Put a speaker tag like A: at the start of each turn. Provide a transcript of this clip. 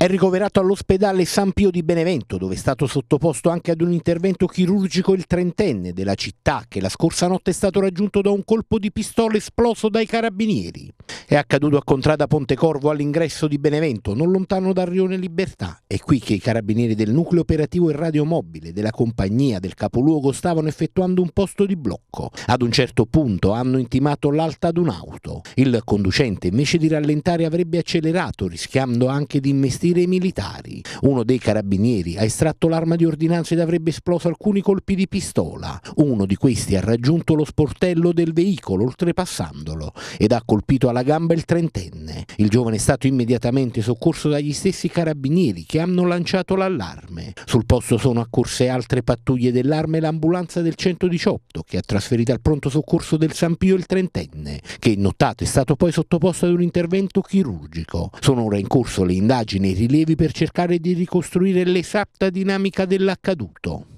A: È ricoverato all'ospedale San Pio di Benevento, dove è stato sottoposto anche ad un intervento chirurgico il trentenne della città, che la scorsa notte è stato raggiunto da un colpo di pistola esploso dai carabinieri. È accaduto a Contrada Pontecorvo all'ingresso di Benevento, non lontano dal Rione Libertà. È qui che i carabinieri del nucleo operativo e radiomobile della compagnia del capoluogo stavano effettuando un posto di blocco. Ad un certo punto hanno intimato l'alta ad un'auto. Il conducente, invece di rallentare, avrebbe accelerato, rischiando anche di investire partire i militari. Uno dei carabinieri ha estratto l'arma di ordinanza ed avrebbe esploso alcuni colpi di pistola. Uno di questi ha raggiunto lo sportello del veicolo oltrepassandolo ed ha colpito alla gamba il trentenne. Il giovane è stato immediatamente soccorso dagli stessi carabinieri che hanno lanciato l'allarme. Sul posto sono accorse altre pattuglie dell'arma e l'ambulanza del 118 che ha trasferito al pronto soccorso del San Pio il trentenne, che notato è stato poi sottoposto ad un intervento chirurgico. Sono ora in corso le indagini nei rilievi per cercare di ricostruire l'esatta dinamica dell'accaduto.